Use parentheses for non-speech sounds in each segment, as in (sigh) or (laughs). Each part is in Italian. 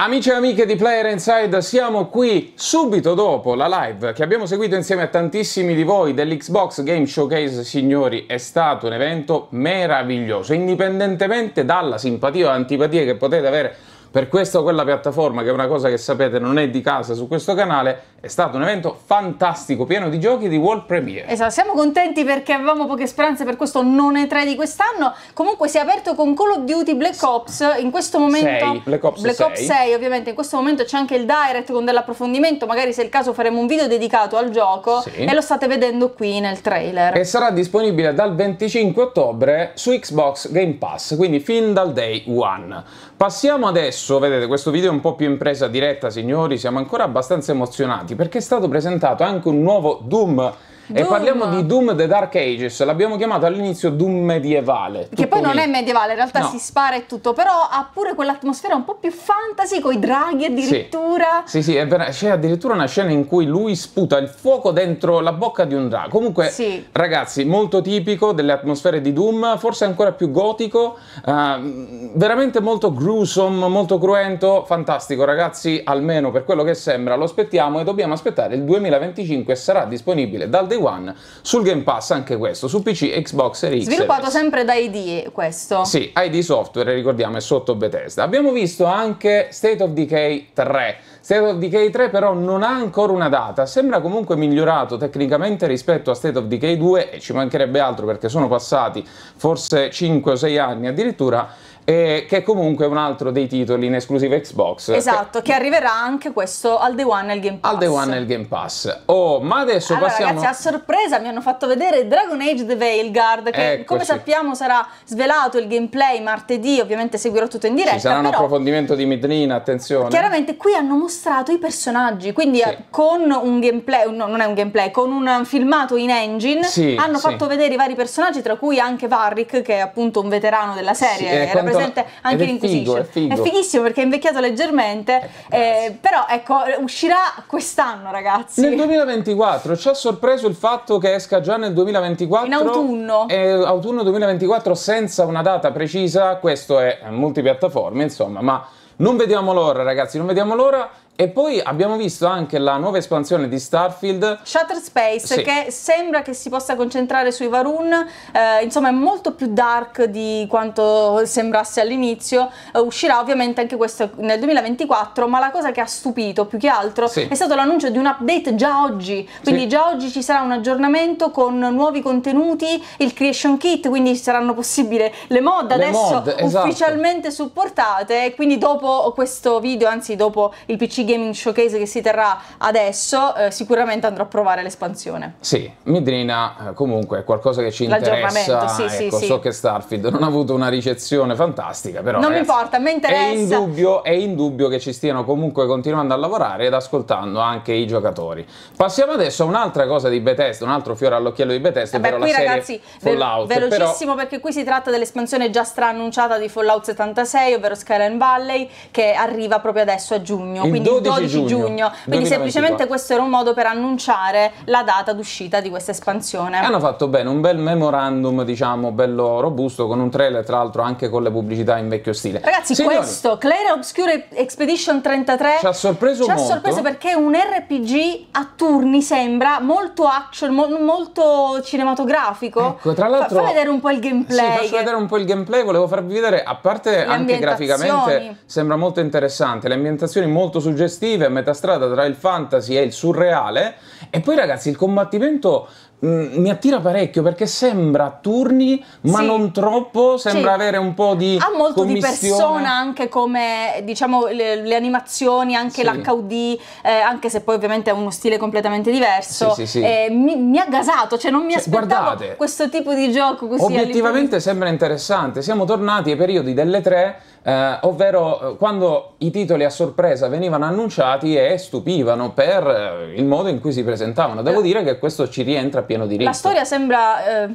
Amici e amiche di Player Inside, siamo qui subito dopo la live che abbiamo seguito insieme a tantissimi di voi dell'Xbox Game Showcase. Signori, è stato un evento meraviglioso, indipendentemente dalla simpatia o antipatia che potete avere per questa o quella piattaforma, che è una cosa che sapete non è di casa su questo canale, è stato un evento fantastico, pieno di giochi di World Premiere. Esatto, siamo contenti perché avevamo poche speranze per questo non E3 di quest'anno. Comunque si è aperto con Call of Duty Black Ops, in questo momento... 6. Black Ops Black 6. Ops 6 ovviamente, in questo momento c'è anche il direct con dell'approfondimento, magari se è il caso faremo un video dedicato al gioco sì. e lo state vedendo qui nel trailer. E sarà disponibile dal 25 ottobre su Xbox Game Pass, quindi fin dal day one. Passiamo adesso, vedete questo video è un po' più in presa diretta signori, siamo ancora abbastanza emozionati avanti perché è stato presentato anche un nuovo Doom Doom. E parliamo di Doom The Dark Ages, l'abbiamo chiamato all'inizio Doom medievale. Che poi non lì. è medievale, in realtà no. si spara e tutto, però ha pure quell'atmosfera un po' più fantasy, con i draghi addirittura. Sì, sì, sì vera, c'è addirittura una scena in cui lui sputa il fuoco dentro la bocca di un drago. Comunque, sì. ragazzi, molto tipico delle atmosfere di Doom, forse ancora più gotico, uh, veramente molto gruesome, molto cruento, fantastico ragazzi, almeno per quello che sembra lo aspettiamo e dobbiamo aspettare il 2025 sarà disponibile dal day One, sul Game Pass anche questo, su PC, Xbox e X. Sviluppato sempre da ID questo. Sì, ID Software, ricordiamo, è sotto Bethesda. Abbiamo visto anche State of Decay 3. State of Decay 3 però non ha ancora una data, sembra comunque migliorato tecnicamente rispetto a State of Decay 2 e ci mancherebbe altro perché sono passati forse 5 o 6 anni addirittura eh, che è comunque un altro dei titoli in esclusiva Xbox. Esatto, che, che arriverà anche questo al Day One nel Game Pass. Al Day One nel Game Pass. Oh, ma adesso allora, passiamo... ragazzi, a sorpresa mi hanno fatto vedere Dragon Age The Veilguard, che Eccoci. come sappiamo sarà svelato il gameplay martedì, ovviamente seguirò tutto in diretta. Ci sarà però... un approfondimento di Midlina, attenzione. Chiaramente qui hanno mostrato i personaggi, quindi sì. Eh, con un gameplay, no, non è un gameplay, con un filmato in engine, sì, hanno sì. fatto vedere i vari personaggi, tra cui anche Varric, che è appunto un veterano della serie, sì, era presente anche in Inquisition. È, figo, è, fighissimo perché è invecchiato leggermente, eh, eh però ecco, uscirà quest'anno ragazzi. Nel 2024, ci ha sorpreso il fatto che esca già nel 2024. In autunno. Eh, autunno 2024 senza una data precisa, questo è multipiattaforme insomma, ma non vediamo l'ora ragazzi, non vediamo l'ora e poi abbiamo visto anche la nuova espansione di Starfield Shattered Space sì. che sembra che si possa concentrare sui Varun eh, insomma è molto più dark di quanto sembrasse all'inizio eh, uscirà ovviamente anche questo nel 2024 ma la cosa che ha stupito più che altro sì. è stato l'annuncio di un update già oggi quindi sì. già oggi ci sarà un aggiornamento con nuovi contenuti il creation kit quindi saranno possibili le mod adesso le mod, esatto. ufficialmente esatto. supportate quindi dopo questo video anzi dopo il PC Gaming Showcase che si terrà adesso, eh, sicuramente andrò a provare l'espansione. Sì, Midrina eh, comunque è qualcosa che ci interessa. Sì, ecco, sì, so che Starfield non ha avuto una ricezione fantastica, però Non ragazzi, mi importa, mi interessa. È indubbio, è indubbio che ci stiano comunque continuando a lavorare ed ascoltando anche i giocatori. Passiamo adesso a un'altra cosa di Bethesda, un altro fiore all'occhiello di Bethesda, eh beh, qui la serie ragazzi, Fallout. Ve- velocissimo però... perché qui si tratta dell'espansione già straannunciata di Fallout 76, ovvero Skyline Valley, che arriva proprio adesso a giugno, il quindi 12, giugno. giugno. Quindi 2024. semplicemente questo era un modo per annunciare la data d'uscita di questa espansione. E hanno fatto bene, un bel memorandum, diciamo, bello robusto, con un trailer, tra l'altro, anche con le pubblicità in vecchio stile. Ragazzi, Signori, questo Claire Obscure Expedition 33 ci ha sorpreso ci molto. Ci ha sorpreso perché è un RPG a turni, sembra, molto action, mo molto cinematografico. Ecco, tra l'altro... Fa, fa vedere un po' il gameplay. Sì, faccio che... vedere un po' il gameplay, volevo farvi vedere, a parte anche graficamente sembra molto interessante, le ambientazioni molto suggestive suggestive a metà strada tra il fantasy e il surreale. E poi ragazzi il combattimento Mm, mi attira parecchio perché sembra a turni, ma sì. non troppo, sembra sì. avere un po' di Ha molto commissione. di persona anche come diciamo le, le animazioni, anche sì. l'HUD, eh, anche se poi ovviamente è uno stile completamente diverso. Eh, mi, mi, ha gasato, cioè non mi cioè, aspettavo guardate, questo tipo di gioco così Obiettivamente sembra interessante. Siamo tornati ai periodi delle tre eh, ovvero eh, quando i titoli a sorpresa venivano annunciati e stupivano per eh, il modo in cui si presentavano. Devo eh. dire che questo ci rientra pieno diritto. La storia sembra eh,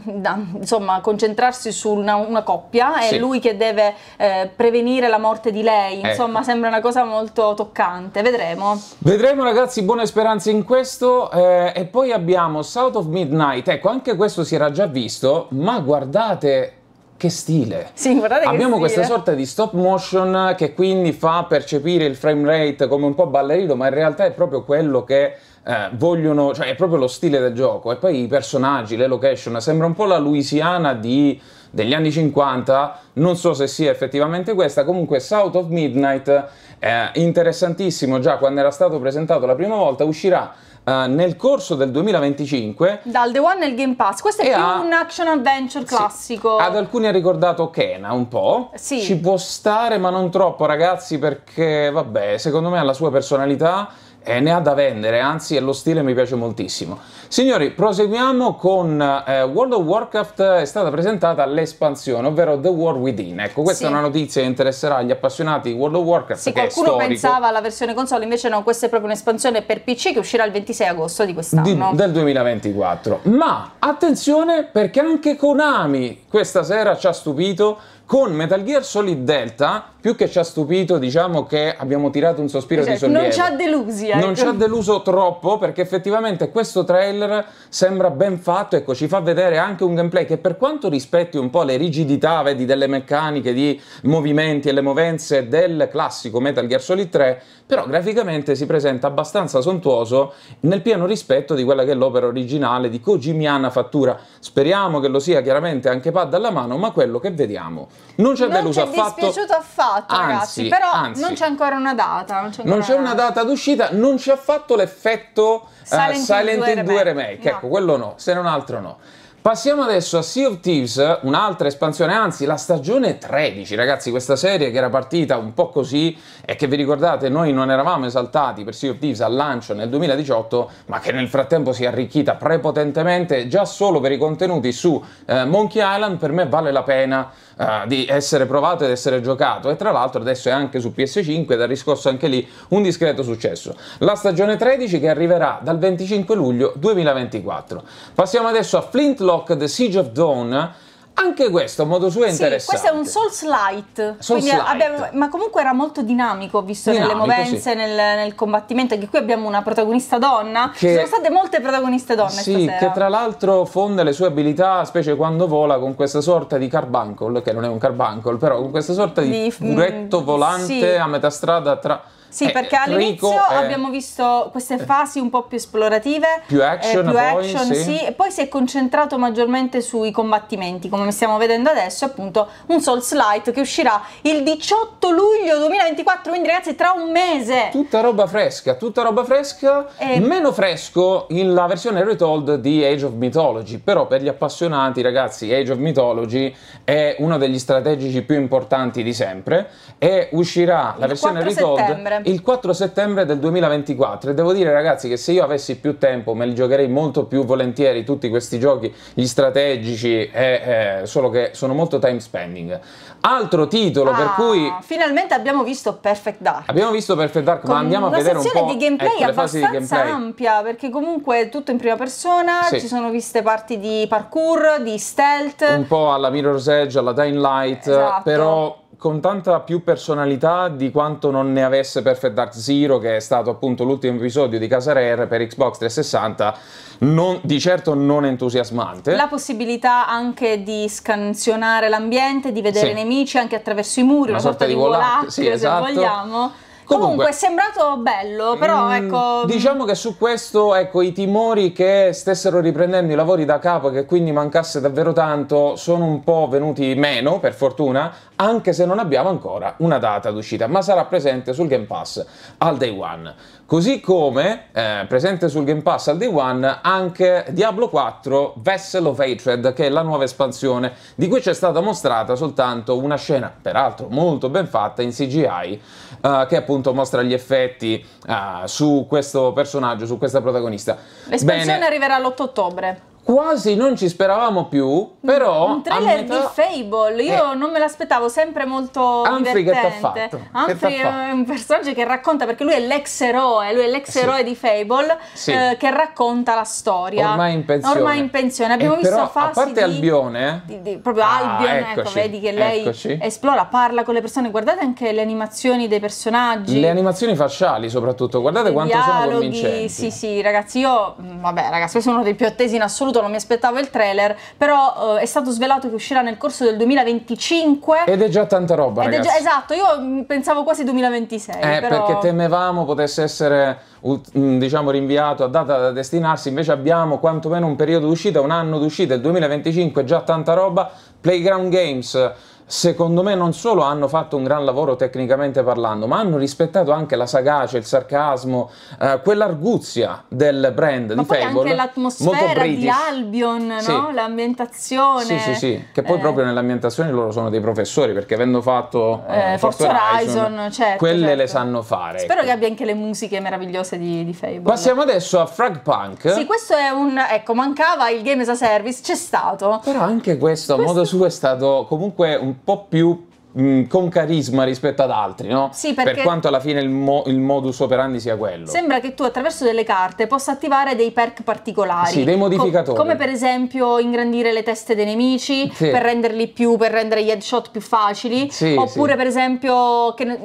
insomma, concentrarsi su una, una coppia, è sì. lui che deve eh, prevenire la morte di lei, ecco. insomma ecco. sembra una cosa molto toccante, vedremo. Vedremo ragazzi, buone speranze in questo eh, e poi abbiamo South of Midnight, ecco anche questo si era già visto, ma guardate che stile! Sì, guardate Abbiamo che stile. questa sorta di stop motion che quindi fa percepire il frame rate come un po' ballerino, ma in realtà è proprio quello che eh, vogliono, cioè è proprio lo stile del gioco e poi i personaggi, le location, sembra un po' la Louisiana di, degli anni 50, non so se sia effettivamente questa, comunque South of Midnight eh, interessantissimo già quando era stato presentato la prima volta, uscirà Uh, nel corso del 2025 dal The One nel Game Pass questo è più ha, un action adventure classico sì, ad alcuni ha ricordato Kena un po' sì. ci può stare ma non troppo ragazzi perché vabbè secondo me ha la sua personalità e ne ha da vendere, anzi è lo stile mi piace moltissimo. Signori, proseguiamo con eh, World of Warcraft, eh, è stata presentata l'espansione, ovvero The War Within. Ecco, questa sì. è una notizia che interesserà gli appassionati di World of Warcraft. Sì, qualcuno pensava alla versione console, invece no, questa è proprio un'espansione per PC che uscirà il 26 agosto di quest'anno. Di, del 2024. Ma attenzione perché anche Konami questa sera ci ha stupito con Metal Gear Solid Delta, più che ci ha stupito, diciamo che abbiamo tirato un sospiro cioè, di sollievo. Non ci ha delusi, ecco. Non ci ha deluso troppo, perché effettivamente questo trailer sembra ben fatto, ecco, ci fa vedere anche un gameplay che per quanto rispetti un po' le rigidità, vedi, delle meccaniche, di movimenti e le movenze del classico Metal Gear Solid 3, però graficamente si presenta abbastanza sontuoso nel pieno rispetto di quella che è l'opera originale di Kojimiana fattura. Speriamo che lo sia chiaramente anche pad alla mano, ma quello che vediamo non ci ha deluso affatto. Non ci è dispiaciuto affatto, anzi, ragazzi, però anzi, non c'è ancora una data. Non c'è, una data d'uscita, non ci ha fatto l'effetto eh, Silent, uh, Silent 2 Remake. remake. Ecco, no. Ecco, quello no, se non altro no. Passiamo adesso a Sea of Thieves, un'altra espansione, anzi la stagione 13, ragazzi, questa serie che era partita un po' così e che vi ricordate noi non eravamo esaltati per Sea of Thieves al lancio nel 2018, ma che nel frattempo si è arricchita prepotentemente già solo per i contenuti su eh, Monkey Island, per me vale la pena uh, di essere provato ed essere giocato e tra l'altro adesso è anche su PS5 ed ha riscosso anche lì un discreto successo. La stagione 13 che arriverà dal 25 luglio 2024. Passiamo adesso a Flintlock The Siege of Dawn anche questo a modo suo è sì, interessante. Questo è un Souls light, Souls light. Abbiamo, ma comunque era molto dinamico visto dinamico, nelle movenze, sì. nel, nel, combattimento. Che qui abbiamo una protagonista donna. Che, Ci sono state molte protagoniste donne. Sì, stasera. che tra l'altro fonde le sue abilità, specie quando vola, con questa sorta di carbuncle, che non è un carbuncle, però con questa sorta di, di furetto mm, volante sì. a metà strada tra sì, eh, perché all'inizio è... Eh, abbiamo visto queste eh, fasi un po' più esplorative, più action, eh, più action sì. sì. e poi si è concentrato maggiormente sui combattimenti, come stiamo vedendo adesso, appunto un Souls Light che uscirà il 18 luglio 2024, quindi ragazzi tra un mese. Tutta roba fresca, tutta roba fresca, e... meno fresco in la versione retold di Age of Mythology, però per gli appassionati ragazzi Age of Mythology è uno degli strategici più importanti di sempre e uscirà la il versione retold settembre il 4 settembre del 2024 e devo dire ragazzi che se io avessi più tempo me li giocherei molto più volentieri tutti questi giochi, gli strategici, eh, eh, solo che sono molto time spending. Altro titolo ah, per cui... Finalmente abbiamo visto Perfect Dark. Abbiamo visto Perfect Dark, Con ma andiamo a vedere un po'... Una sezione di gameplay ecco, abbastanza gameplay. ampia, perché comunque è tutto in prima persona, sì. ci sono viste parti di parkour, di stealth... Un po' alla Mirror's Edge, alla Dying Light, esatto. però con tanta più personalità di quanto non ne avesse Perfect Dark Zero, che è stato appunto l'ultimo episodio di Casa Rare per Xbox 360, non, di certo non entusiasmante. La possibilità anche di scansionare l'ambiente, di vedere sì. nemici anche attraverso i muri, una, una sorta, sorta, di volacchio, volacchio sì, esatto. se vogliamo. Comunque, Comunque, è sembrato bello, però mm, ecco... Diciamo che su questo, ecco, i timori che stessero riprendendo i lavori da capo e che quindi mancasse davvero tanto sono un po' venuti meno, per fortuna, anche se non abbiamo ancora una data d'uscita, ma sarà presente sul Game Pass al day one. Così come eh, presente sul Game Pass al day one anche Diablo 4 Vessel of Hatred, che è la nuova espansione, di cui c'è stata mostrata soltanto una scena, peraltro molto ben fatta, in CGI, eh, che è appunto appunto mostra gli effetti uh, su questo personaggio, su questa protagonista. L'espansione Bene. arriverà l'8 ottobre quasi non ci speravamo più, però... Un trailer metà... di Fable, io eh. non me l'aspettavo, sempre molto Humphrey divertente. Che Humphrey è un personaggio che racconta, perché lui è l'ex eroe, lui è l'ex eroe sì. di Fable, sì. eh, che racconta la storia. Ormai in pensione. Ormai in pensione. Abbiamo eh, visto però, fasi A parte di, Albione... Eh? Di, di, proprio ah, Albione, ecco, eccoci, ecco, vedi che lei eccoci. esplora, parla con le persone, guardate anche le animazioni dei personaggi. Le animazioni facciali soprattutto, guardate quanto dialoghi, sono convincenti. Sì, sì, ragazzi, io... Mm, vabbè, ragazzi, sono uno dei più attesi in assoluto piaciuto, non mi aspettavo il trailer, però eh, è stato svelato che uscirà nel corso del 2025. Ed è già tanta roba, Ed già, esatto, io mm, pensavo quasi 2026. Eh, però... perché temevamo potesse essere mm, diciamo rinviato a data da destinarsi, invece abbiamo quantomeno un periodo d'uscita, un anno d'uscita, il 2025 già tanta roba, Playground Games secondo me non solo hanno fatto un gran lavoro tecnicamente parlando, ma hanno rispettato anche la sagacia, il sarcasmo, eh, quell'arguzia del brand ma di poi Fable. anche l'atmosfera di Albion, sì. l'ambientazione. Sì, sì, sì, che poi eh. proprio nell'ambientazione loro sono dei professori, perché avendo fatto eh, eh Forza Horizon, Horizon certo, quelle certo. le sanno fare. Spero ecco. che abbia anche le musiche meravigliose di, di Fable. Passiamo adesso a Frag Punk. Sì, questo è un... ecco, mancava il Game as a Service, c'è stato. Però anche questo, questo... a modo suo, è stato comunque un un po' più mh, mm, con carisma rispetto ad altri, no? Sì, perché... Per quanto alla fine il, mo il, modus operandi sia quello. Sembra che tu attraverso delle carte possa attivare dei perk particolari. Sì, dei modificatori. Co come per esempio ingrandire le teste dei nemici sì. per renderli più, per rendere gli headshot più facili. Sì, oppure sì. per esempio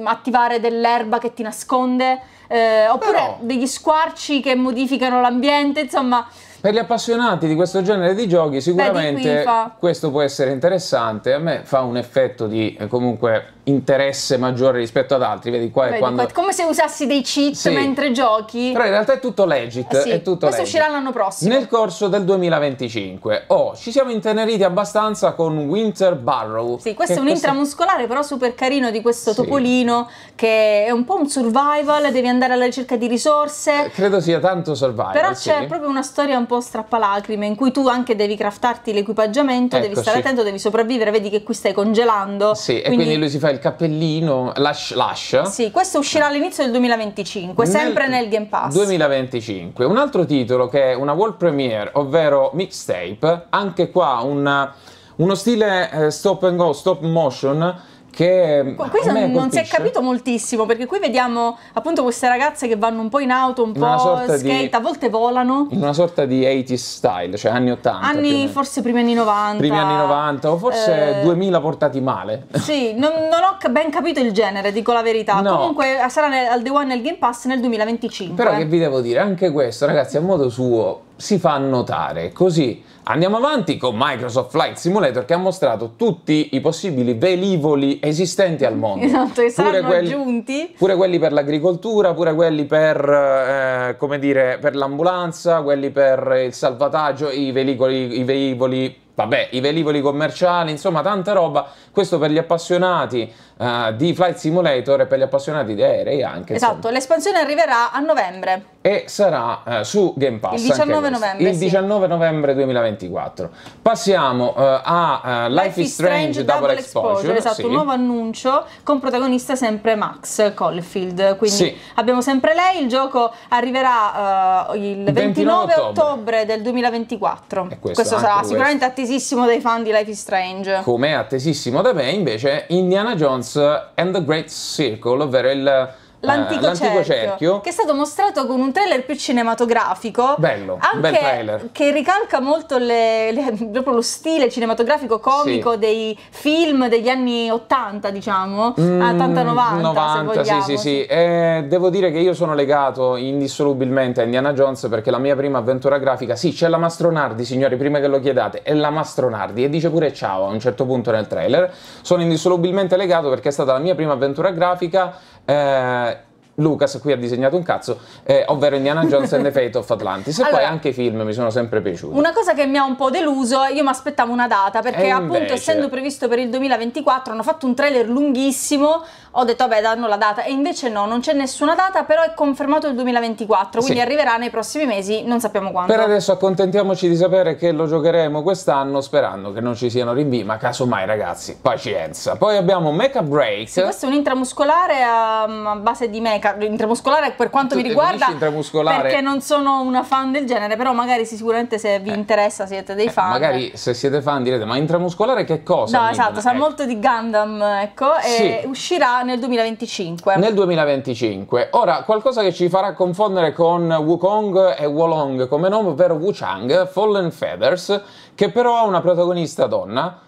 attivare dell'erba che ti nasconde. Eh, oppure Però... degli squarci che modificano l'ambiente, insomma per gli appassionati di questo genere di giochi sicuramente Beh, di questo può essere interessante, a me fa un effetto di eh, comunque interesse maggiore rispetto ad altri, vedi qua è quando... come se usassi dei cheat sì. mentre giochi. Però in realtà è tutto legit, eh sì. è tutto Questo legit. uscirà l'anno prossimo. Nel corso del 2025. Oh, ci siamo inteneriti abbastanza con Winter Barrow. Sì, questo è un questo... intramuscolare però super carino di questo sì. topolino che è un po' un survival, devi andare alla ricerca di risorse. Eh, credo sia tanto survival, Però sì. c'è proprio una storia un po' strappalacrime in cui tu anche devi craftarti l'equipaggiamento, Eccoci. devi ecco, stare attento, devi sopravvivere, vedi che qui stai congelando. Sì, quindi... e quindi lui si fa il il cappellino Lush Lush. Sì, questo uscirà all'inizio del 2025, nel sempre nel Game Pass. 2025. Un altro titolo che è una world premiere, ovvero Mixtape, anche qua un, uno stile eh, stop and go, stop motion che questo non colpisce. si è capito moltissimo perché qui vediamo appunto queste ragazze che vanno un po' in auto, un po' skate, di, a volte volano. In una sorta di 80 style, cioè anni 80. Anni forse primi anni 90. Primi anni 90 o forse eh, 2000 portati male. Sì, non, non, ho ben capito il genere, dico la verità. No. Comunque sarà nel, al Day One nel Game Pass nel 2025. Però eh. che vi devo dire, anche questo ragazzi a modo suo si fa notare. Così andiamo avanti con Microsoft Flight Simulator che ha mostrato tutti i possibili velivoli esistenti al mondo. Esatto, e saranno quelli, aggiunti. Pure quelli per l'agricoltura, pure quelli per, eh, come dire, per l'ambulanza, quelli per il salvataggio, i veicoli, i velivoli vabbè, i velivoli commerciali, insomma tanta roba, questo per gli appassionati uh, di Flight Simulator per gli appassionati di aerei anche. Esatto, insomma. l'espansione arriverà a novembre. E sarà uh, su Game Pass. Il 19 novembre. Il sì. novembre 2024. Passiamo eh, a Life, is Strange, Double, Double Exposure. Exposure. Esatto, sì. un nuovo annuncio con protagonista sempre Max Caulfield. Quindi sì. abbiamo sempre lei, il gioco arriverà il 29, ottobre. ottobre. del 2024. E questo, questo sarà questo. sicuramente attesissimo dai fan di Life is Strange. Come attesissimo da me invece Indiana Jones Circles eh, and the Great Circle, ovvero il eh, l'antico, l'antico cerchio, cerchio, che è stato mostrato con un trailer più cinematografico bello anche bel trailer che ricalca molto le, le, proprio lo stile cinematografico comico sì. dei film degli anni 80 diciamo mm, 80 90, 90 sì sì sì eh, devo dire che io sono legato indissolubilmente a Indiana Jones perché la mia prima avventura grafica sì c'è la Mastronardi signori prima che lo chiedate è la Mastronardi e dice pure ciao a un certo punto nel trailer sono indissolubilmente legato perché è stata la mia prima avventura grafica 呃。Lucas qui ha disegnato un cazzo, eh, ovvero Indiana Jones and the Fate of Atlantis. E allora, poi anche i film mi sono sempre piaciuti. Una cosa che mi ha un po' deluso, io mi aspettavo una data, perché e appunto essendo previsto per il 2024 hanno fatto un trailer lunghissimo, ho detto vabbè danno la data, e invece no, non c'è nessuna data, però è confermato il 2024, quindi sì. arriverà nei prossimi mesi, non sappiamo quando. Per adesso accontentiamoci di sapere che lo giocheremo quest'anno, sperando che non ci siano rinvii, ma casomai ragazzi, pazienza. Poi abbiamo Make Break. Sì, questo è un intramuscolare a base di make intramuscolare per quanto tu mi riguarda perché non sono una fan del genere, però magari sicuramente se vi eh. interessa siete dei eh, fan. Magari se siete fan direte ma intramuscolare che cosa? No, esatto, sa molto di Gundam, ecco, sì. uscirà nel 2025. Nel 2025. Ora, qualcosa che ci farà confondere con Wukong e Wolong come nome, ovvero Wuchang, Fallen Feathers, che però ha una protagonista donna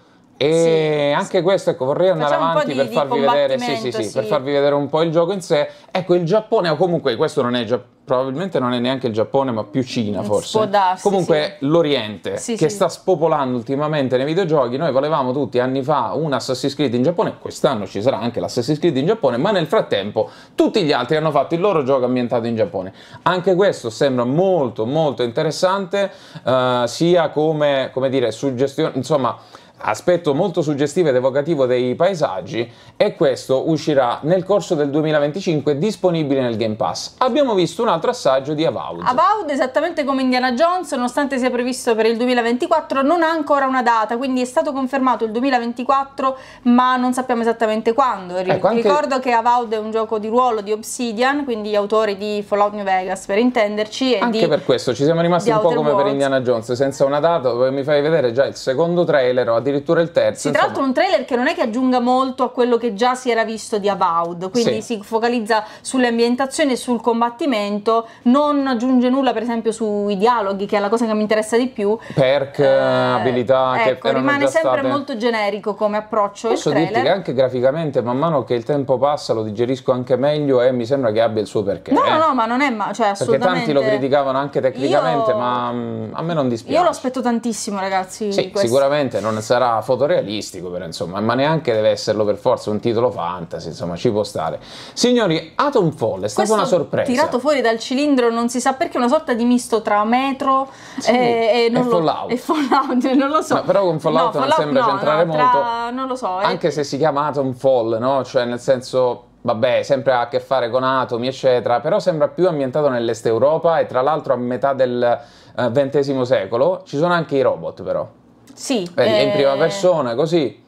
e sì, anche sì. questo, ecco, vorrei andare Facciamo avanti di, per, farvi vedere, sì, per farvi vedere un po' il gioco in sé. Ecco, il Giappone, o comunque questo non è Giappone probabilmente non è neanche il Giappone, ma più Cina mm, forse. Può darsi, Comunque sì. l'Oriente sì, che sì. sta spopolando ultimamente nei videogiochi. Noi volevamo tutti anni fa un Assassin's Creed in Giappone, quest'anno ci sarà anche l'Assassin's Creed in Giappone, ma nel frattempo tutti gli altri hanno fatto il loro gioco ambientato in Giappone. Anche questo sembra molto molto interessante, uh, sia come, come dire, suggestione, insomma aspetto molto suggestivo ed evocativo dei paesaggi e questo uscirà nel corso del 2025 disponibile nel Game Pass. Abbiamo visto un altro assaggio di Avowed. Avowed esattamente come Indiana Jones, nonostante sia previsto per il 2024, non ha ancora una data, quindi è stato confermato il 2024, ma non sappiamo esattamente quando. Ecco, Ri eh, quanti... Ricordo che Avowed è un gioco di ruolo di Obsidian, quindi autori di Fallout New Vegas per intenderci. Anche di... per questo ci siamo rimasti un po' come Worlds. per Indiana Jones, senza una data, mi fai vedere già il secondo trailer o addirittura addirittura il terzo. Sì, tra l'altro un trailer che non è che aggiunga molto a quello che già si era visto di Avowed, quindi sì. si focalizza sulle ambientazioni e sul combattimento, non aggiunge nulla per esempio sui dialoghi, che è la cosa che mi interessa di più. Perk, eh, abilità, ecco, che rimane sempre state... molto generico come approccio Posso dirti che anche graficamente, man mano che il tempo passa, lo digerisco anche meglio e mi sembra che abbia il suo perché. No, eh? no, ma non è... Ma, cioè, Perché tanti lo criticavano anche tecnicamente, io... ma mh, mm, a me non dispiace. Io lo aspetto tantissimo, ragazzi. Sì, questo. sicuramente, non sarà sarà fotorealistico, però, insomma, ma neanche deve esserlo per forza un titolo fantasy, insomma, ci può stare. Signori, Atomfall è stata una sorpresa. Tirato fuori dal cilindro, non si sa perché, una sorta di misto tra metro sì, e, e, e, fallout. e, Fallout. (laughs) non lo so. No, però con Fallout, no, non sembra no, centrare molto. Tra, non lo so. Eh. Anche se si chiama Atomfall, no? Cioè, nel senso vabbè, sempre ha a che fare con atomi, eccetera, però sembra più ambientato nell'est Europa e tra l'altro a metà del XX eh, secolo. Ci sono anche i robot, però. Sì. Vedi, eh... in prima eh, persona, così.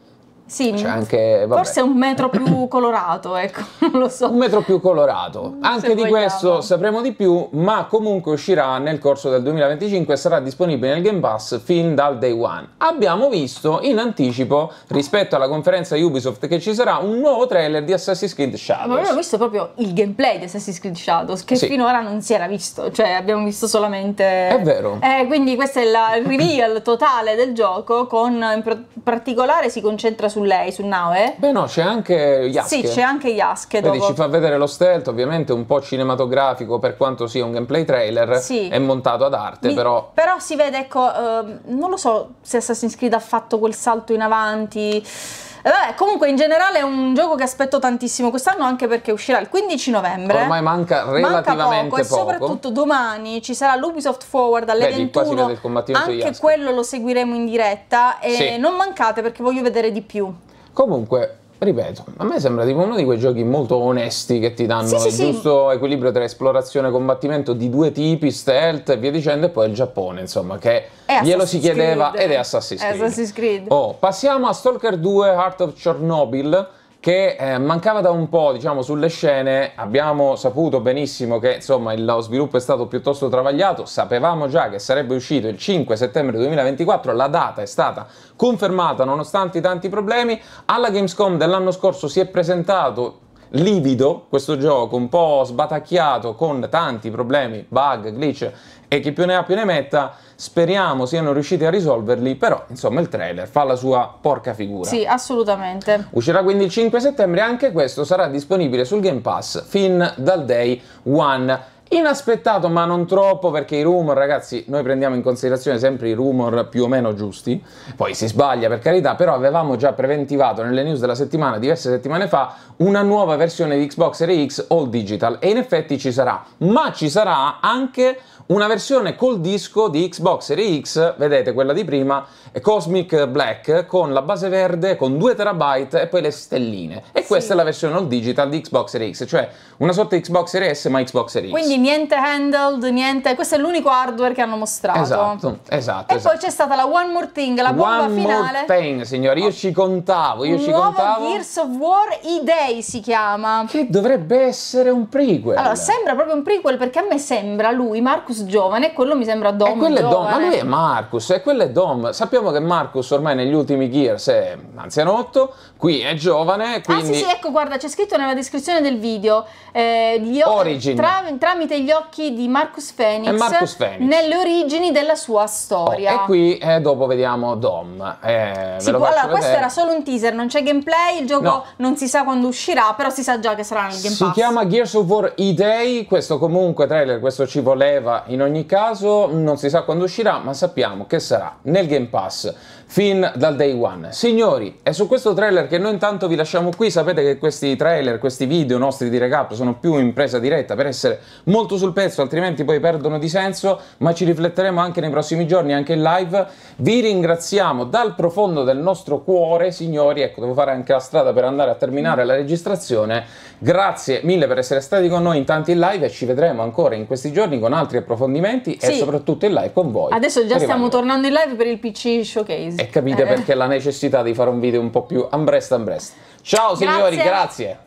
Sì, cioè, anche, forse un metro più (clears throat) colorato, ecco, (laughs) non lo so. Un metro più colorato. Anche di questo sapremo di più, ma comunque uscirà nel corso del 2025 e sarà disponibile nel Game Pass fin dal day one. Abbiamo visto in anticipo, rispetto alla conferenza Ubisoft che ci sarà, un nuovo trailer di Assassin's Creed Shadows. Ma abbiamo visto proprio il gameplay di Assassin's Creed Shadows, che sì. finora non si era visto, cioè abbiamo visto solamente... È vero. Eh, quindi questo è la, il reveal totale del gioco, con in particolare si concentra sul lei, su Naue. Beh no, c'è anche Yasuke. Sì, c'è anche Yasuke Vedi, dopo. ci fa vedere lo stealth, ovviamente un po' cinematografico per quanto sia un gameplay trailer, sì. è montato ad arte Mi... però... Però si vede, ecco, uh, non lo so se Assassin's Creed ha fatto quel salto in avanti vabbè, comunque in generale è un gioco che aspetto tantissimo quest'anno anche perché uscirà il 15 novembre. Ormai manca relativamente manca poco, E soprattutto domani ci sarà l'Ubisoft Forward alle Vedi, 21. anche quello lo seguiremo in diretta e sì. non mancate perché voglio vedere di più. Comunque, ripeto, a me sembra tipo uno di quei giochi molto onesti che ti danno sì, il sì. giusto equilibrio tra esplorazione e combattimento di due tipi, stealth e via dicendo, e poi il Giappone, insomma, che glielo si chiedeva Creed. ed è Assassin's Creed. Assassin's Creed. Oh, passiamo a Stalker 2 Heart of Chernobyl che eh, mancava da un po', diciamo, sulle scene. Abbiamo saputo benissimo che, insomma, il, lo sviluppo è stato piuttosto travagliato. Sapevamo già che sarebbe uscito il 5 settembre 2024, la data è stata confermata nonostante i tanti problemi. Alla Gamescom dell'anno scorso si è presentato livido questo gioco, un po' sbatacchiato con tanti problemi, bug, glitch e chi più ne ha più ne metta. Speriamo siano riusciti a risolverli, però insomma il trailer fa la sua porca figura. Sì, assolutamente. Uscirà quindi il 5 settembre, e anche questo sarà disponibile sul Game Pass fin dal day one. Inaspettato ma non troppo perché i rumor, ragazzi, noi prendiamo in considerazione sempre i rumor più o meno giusti, poi si sbaglia per carità, però avevamo già preventivato nelle news della settimana, diverse settimane fa, una nuova versione di Xbox Series X All Digital e in effetti ci sarà, ma ci sarà anche una versione col disco di Xbox Series X, vedete quella di prima, Cosmic Black, con la base verde, con 2 terabyte e poi le stelline. E sì. questa è la versione All Digital di Xbox Series X, cioè una sorta di Xbox Series S ma Xbox Series X. Quindi niente handled, niente... Questo è l'unico hardware che hanno mostrato. Esatto, esatto. E esatto. poi c'è stata la One More Thing, la bomba One finale. One More Thing, signori, io oh. ci contavo, io un ci contavo. Gears of War e si chiama. Che dovrebbe essere un prequel. Allora, sembra proprio un prequel perché a me sembra lui, Marcus giovane, e quello mi sembra Dom E quello è Dom, ma lui è Marcus, e quello è Dom. Sappiamo che Marcus ormai negli ultimi Gears è anzianotto, qui è giovane, quindi... Ah sì sì, ecco, guarda, c'è scritto nella descrizione del video. Eh, gli Origin. Tra, tramite tramite gli occhi di Marcus Fenix, Marcus Fenix. nelle origini della sua storia. Oh, e qui eh, dopo vediamo Dom. Eh, sì, allora, vedere. questo era solo un teaser, non c'è gameplay, il gioco no. non si sa quando uscirà, però si sa già che sarà nel Game Pass. Si chiama Gears of War E-Day, questo comunque trailer, questo ci voleva in ogni caso, non si sa quando uscirà, ma sappiamo che sarà nel Game Pass fin dal day one. Signori, è su questo trailer che noi intanto vi lasciamo qui, sapete che questi trailer, questi video nostri di recap sono più in presa diretta per essere molto molto sul pezzo, altrimenti poi perdono di senso, ma ci rifletteremo anche nei prossimi giorni, anche in live. Vi ringraziamo dal profondo del nostro cuore, signori. Ecco, devo fare anche la strada per andare a terminare la registrazione. Grazie mille per essere stati con noi in tanti in live e ci vedremo ancora in questi giorni con altri approfondimenti sì. e soprattutto in live con voi. Adesso già Arrivando. stiamo tornando in live per il PC Showcase. E capite eh. perché la necessità di fare un video un po' più ambrest ambrest. Ciao signori, grazie. grazie.